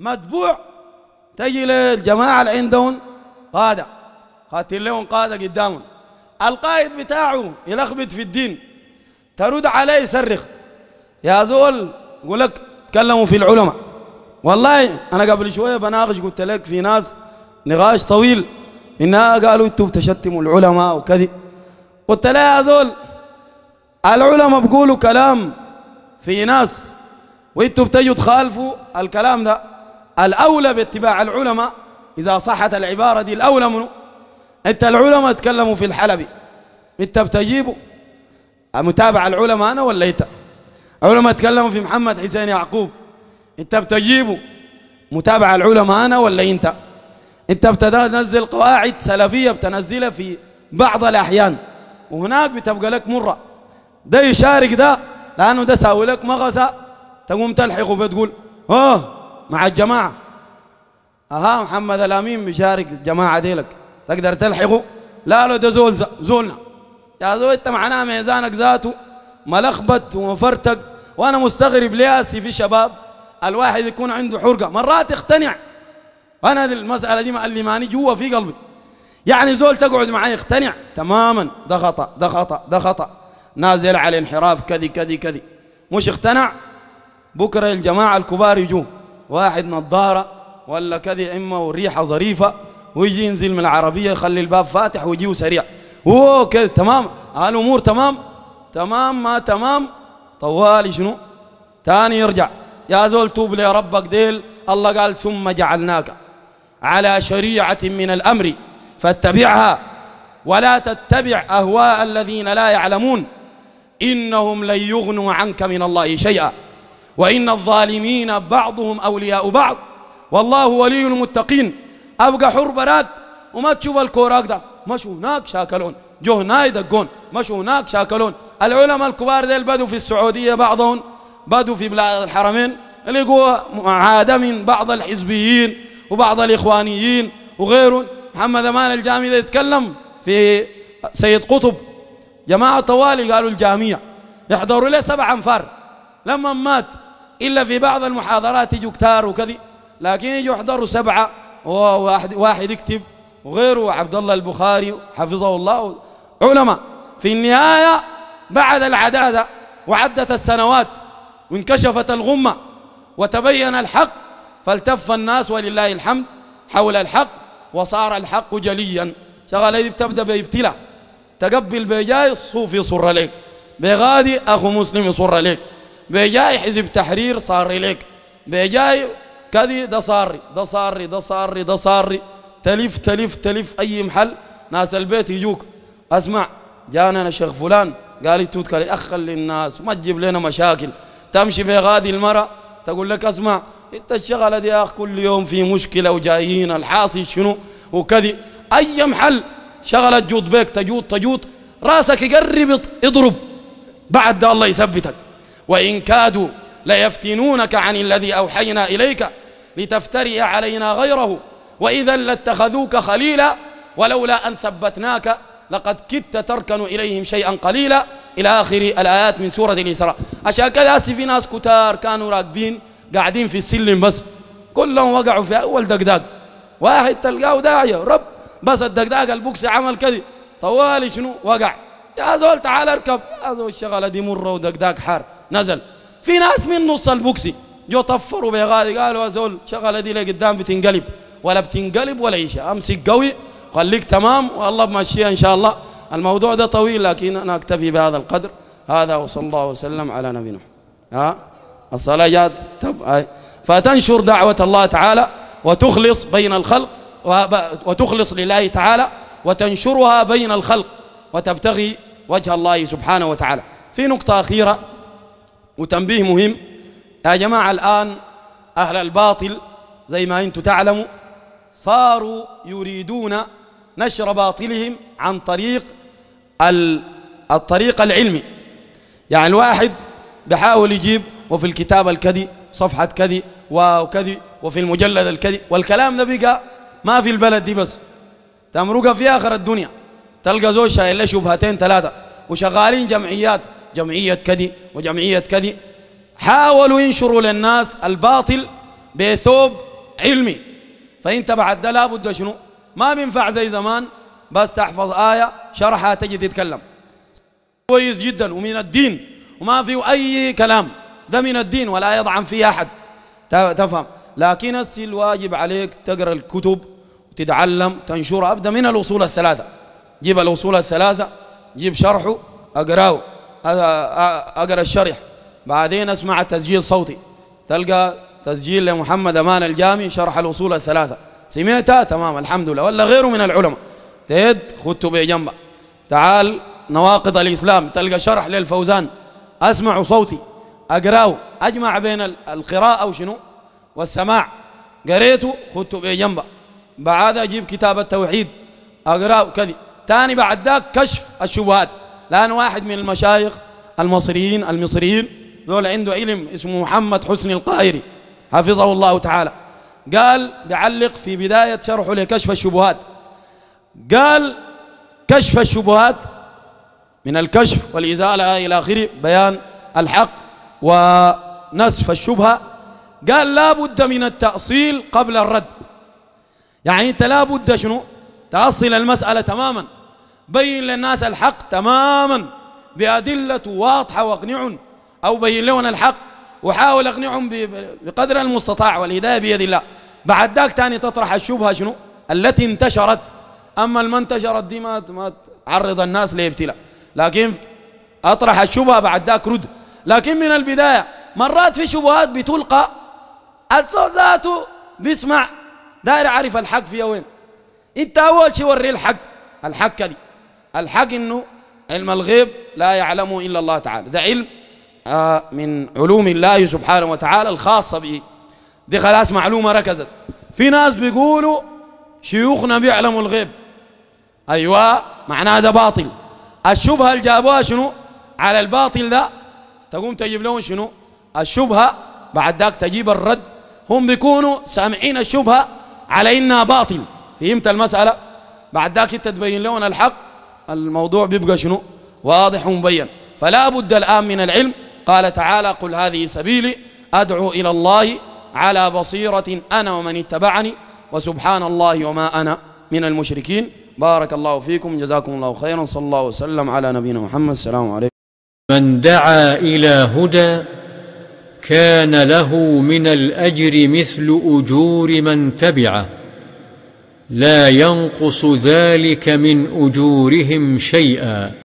متبوع تجي للجماعة اللي عندهم قادة خاتين لهم قادة قدامهم القائد بتاعه يلخبط في الدين ترد عليه يصرخ يا زول يقول لك تكلموا في العلماء والله أنا قبل شوية بناقش قلت لك في ناس نقاش طويل إنها قالوا أنتم تشتموا العلماء وكذا قلت لها يا زول العلماء بيقولوا كلام في ناس وانتوا بتجوا تخالفوا الكلام ده الأولى باتباع العلماء إذا صحت العبارة دي الأولى منه أنت العلماء تكلموا في الحلبي أنت بتجيبوا متابع العلماء أنا ولا أنت العلماء تكلموا في محمد حسين يعقوب أنت بتجيبوا متابع العلماء أنا ولا أنت أنت بتنزل قواعد سلفية بتنزلها في بعض الأحيان وهناك بتبقى لك مرة ده يشارك ده لأنه ده ساوي لك مغزى تقوم تلحقه بتقول اه مع الجماعة أها محمد الأمين مشارك الجماعة ديلك تقدر تلحقه لا لو ده زول زولنا يا زول أنت معناه ميزانك ذاته ملخبط ومفرتك وأنا مستغرب لياسي في شباب الواحد يكون عنده حرقة مرات يقتنع أنا دي المسألة دي اللي ماني جوا في قلبي يعني زول تقعد معاه يقتنع تماما ده خطأ ده خطأ ده خطأ نازل على انحراف كذي كذي كذي مش اقتنع بكرة الجماعة الكبار يجوا واحد نظارة ولا كذي إما وريحة ظريفة ويجي ينزل من العربية يخلي الباب فاتح ويجيه سريع وهو كذا تمام الامور تمام تمام ما تمام طوالي شنو تاني يرجع يا زول توب لربك ديل الله قال ثم جعلناك على شريعة من الأمر فاتبعها ولا تتبع أهواء الذين لا يعلمون إنهم لن يغنوا عنك من الله شيئا وإن الظالمين بعضهم أولياء بعض والله ولي المتقين أبقى حر براد وما تشوف الكوراك ده مش هناك شاكلون جو هنا يدقون مش هناك شاكلون العلماء الكبار ديل بدوا في السعودية بعضهم بدوا في بلاد الحرمين لقوا عادة من بعض الحزبيين وبعض الإخوانيين وغيرهم محمد أمان الجامعي ده يتكلم في سيد قطب جماعة طوالي قالوا الجامعة يحضروا له سبع أنفار لما مات إلا في بعض المحاضرات يجوا كتار وكذي لكن يجوا يحضروا سبعة وواحد واحد يكتب وغيره عبد الله البخاري حفظه الله علماء في النهاية بعد العدادة وعدت السنوات وانكشفت الغمة وتبين الحق فالتف الناس ولله الحمد حول الحق وصار الحق جليا شغلة هذه بتبدأ بابتلاء تقبل بجاي صوفي صر لك بغادي أخو مسلم يصر لك بيجاي حزب تحرير صار لك بيجاي كذي ده صار ده صار ده صار ده صار تلف تلف تلف اي محل ناس البيت يجوك اسمع جانا انا شيخ فلان قال توت قال اخ الناس ما تجيب لنا مشاكل تمشي بغادي المرأة تقول لك اسمع انت الشغله دي يا اخ كل يوم في مشكله وجايين الحاصل شنو وكذي اي محل شغله تجود بيك تجود تجود راسك يقرب يضرب بعد ده الله يثبتك وإن كادوا ليفتنونك عن الذي أوحينا إليك لتفتري علينا غيره وإذا لاتخذوك خليلا ولولا أن ثبتناك لقد كدت تركن إليهم شيئا قليلا إلى آخر الآيات من سورة الإسراء عشان كذا في ناس كتار كانوا راكبين قاعدين في السلم بس كلهم وقعوا في أول دقداق واحد تلقاه داعية رب بس الدقداق البوكس عمل كذي طوالي شنو وقع يا زول تعال اركب يا زول الشغلة دي مرة ودقداق حار نزل في ناس من نص البوكسي جو طفروا بغادي قالوا زول شغلة دي لقدام بتنقلب ولا بتنقلب ولا ايش أمسك قوي خليك تمام والله بمشيها إن شاء الله الموضوع ده طويل لكن أنا أكتفي بهذا القدر هذا وصلى الله وسلم على نبينا ها الصلاة جات تب... فتنشر دعوة الله تعالى وتخلص بين الخلق وتخلص لله تعالى وتنشرها بين الخلق وتبتغي وجه الله سبحانه وتعالى في نقطة أخيرة وتنبيه مهم يا جماعة الآن أهل الباطل زي ما أنتم تعلموا صاروا يريدون نشر باطلهم عن طريق الطريق العلمي يعني الواحد بحاول يجيب وفي الكتاب الكذي صفحة كذي وكذي وفي المجلد الكذي والكلام ده بقى ما في البلد دي بس تمرق في آخر الدنيا تلقى زوج شايل له شبهتين ثلاثة وشغالين جمعيات جمعية كذي وجمعية كذي حاولوا ينشروا للناس الباطل بثوب علمي فانت بعد ده لابد شنو ما بينفع زي زمان بس تحفظ آية شرحها تجي تتكلم كويس جدا ومن الدين وما فيه أي كلام ده من الدين ولا يطعن فيه أحد تفهم لكن السي الواجب عليك تقرأ الكتب وتتعلم تنشرها أبدأ من الأصول الثلاثة جيب الأصول الثلاثة جيب شرحه أقراه اقرا الشرح بعدين اسمع تسجيل صوتي تلقى تسجيل لمحمد امان الجامي شرح الاصول الثلاثه سمعتها تمام الحمد لله ولا غيره من العلماء تيد خدته بجنبه تعال نواقض الاسلام تلقى شرح للفوزان اسمع صوتي اقراه اجمع بين القراءه وشنو والسماع قريته خدته بجنبه بعد اجيب كتاب التوحيد اقراه كذي ثاني بعد ذاك كشف الشبهات لأن واحد من المشايخ المصريين المصريين ذول عنده علم اسمه محمد حسني القاهري حفظه الله تعالى قال بعلق في بداية شرحه لكشف الشبهات قال كشف الشبهات من الكشف والإزالة إلى آخره بيان الحق ونسف الشبهة قال لابد من التأصيل قبل الرد يعني أنت لابد شنو تأصل المسألة تماماً بين للناس الحق تماما بأدلة واضحة واقنعهم أو بين لهم الحق وحاول أقنعهم بقدر المستطاع والهداية بيد الله بعد ذاك تاني تطرح الشبهة شنو التي انتشرت أما ما دي ما ما تعرض الناس لابتلاء لكن أطرح الشبهة بعد ذاك رد لكن من البداية مرات في شبهات بتلقى الزوزات ذاته بيسمع داير عارف الحق فيها وين انت اول شيء وري الحق الحق دي الحق انه علم الغيب لا يعلمه الا الله تعالى ده علم آه من علوم الله سبحانه وتعالى الخاصه به دي خلاص معلومه ركزت في ناس بيقولوا شيوخنا بيعلموا الغيب ايوه معناه ده باطل الشبهه اللي جابوها شنو على الباطل ده تقوم تجيب لهم شنو الشبهه بعد ذاك تجيب الرد هم بيكونوا سامعين الشبهه على انها باطل فهمت المساله بعد ذاك انت تبين لهم الحق الموضوع بيبقى شنو واضح ومبين فلا بد الآن من العلم قال تعالى قل هذه سبيلي أدعو إلى الله على بصيرة أنا ومن اتبعني وسبحان الله وما أنا من المشركين بارك الله فيكم جزاكم الله خيرا صلى الله وسلم على نبينا محمد السلام عليكم من دعا إلى هدى كان له من الأجر مثل أجور من تبعه لا ينقص ذلك من أجورهم شيئا